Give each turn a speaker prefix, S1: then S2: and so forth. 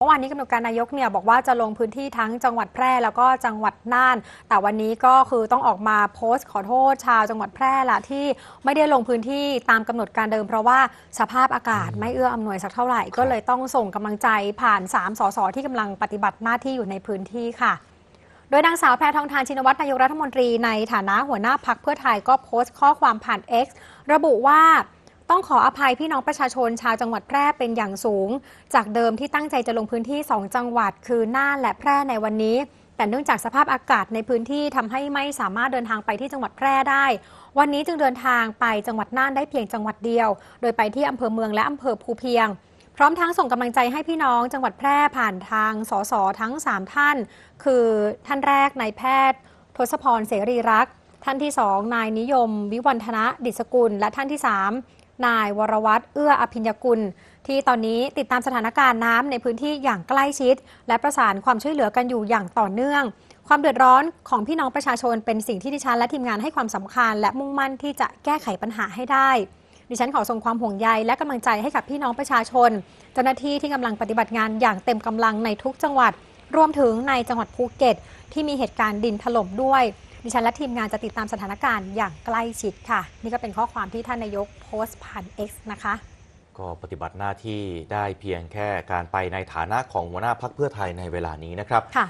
S1: เมื่อวานนี้กำหนดการนายกเนี่ยบอกว่าจะลงพื้นที่ทั้งจังหวัดแพร่แล้วก็จังหวัดน่าน แต่วันนี้ก็คือต้องออกมาโพสต์ ขอโทษชาวจังหวัดแพร่ละที่ไม่ได้ลงพื้นที่ตามกำหนดการเดิมเพราะว่าสภาพอากาศไม่เอื้ออำนวยสักเท่าไหร่ก็เลยต้องส่งกำลังใจผ่าน3สสที่กำลังปฏิบัติหน้าที่อยู่ในพื้นที่ค่ะ โดยนางสาวแพรทองทานชินวัตรนายกรัฐมนตรีในฐานะหัวหน้าพักเพื่อไทยก็โพสต์ข้อความผ่าน X ระบุว่าต้องขออภัยพี่น้องประชาชนชาวจังหวัดแพร่เป็นอย่างสูง จากเดิมที่ตั้งใจจะลงพื้นที่ 2 จังหวัดคือน่านและแพร่ในวันนี้ แต่เนื่องจากสภาพอากาศในพื้นที่ทำให้ไม่สามารถเดินทางไปที่จังหวัดแพร่ได้ วันนี้จึงเดินทางไปจังหวัดน่านได้เพียงจังหวัดเดียว โดยไปที่อำเภอเมืองและอำเภอภูเพียง พร้อมทั้งส่งกำลังใจให้พี่น้องจังหวัดแพร่ผ่านทางสสทั้ง 3 ท่าน คือท่านแรกนายแพทย์ทศพรเสรีรักษ์ท่านที่ 2 นายนิยม วิวัฒนะดิศกุล และท่านที่3นาย วรวัตรเอื้ออภิญญกุล ที่ตอนนี้ติดตามสถานการณ์น้ำในพื้นที่อย่างใกล้ชิด และประสานความช่วยเหลือกันอยู่อย่างต่อเนื่อง ความเดือดร้อนของพี่น้องประชาชนเป็นสิ่งที่ดิฉันและทีมงานให้ความสำคัญ และมุ่งมั่นที่จะแก้ไขปัญหาให้ได้ ดิฉันขอส่งความห่วงใยและกำลังใจให้กับพี่น้องประชาชน เจ้าหน้าที่ที่กำลังปฏิบัติงานอย่างเต็มกำลังในทุกจังหวัดรวมถึงในจังหวัดภูเก็ต ที่มีเหตุการณ์ดินถล่มด้วยดิฉันและทีมงานจะติดตามสถานการณ์อย่างใกล้ชิดค่ะ นี่ก็เป็นข้อความที่ท่านนายกโพสต์ผ่าน X นะคะ ก็ปฏิบัติหน้าที่ได้เพียงแค่การไปในฐานะของหัวหน้าพักเพื่อไทยในเวลานี้นะครับค่ะ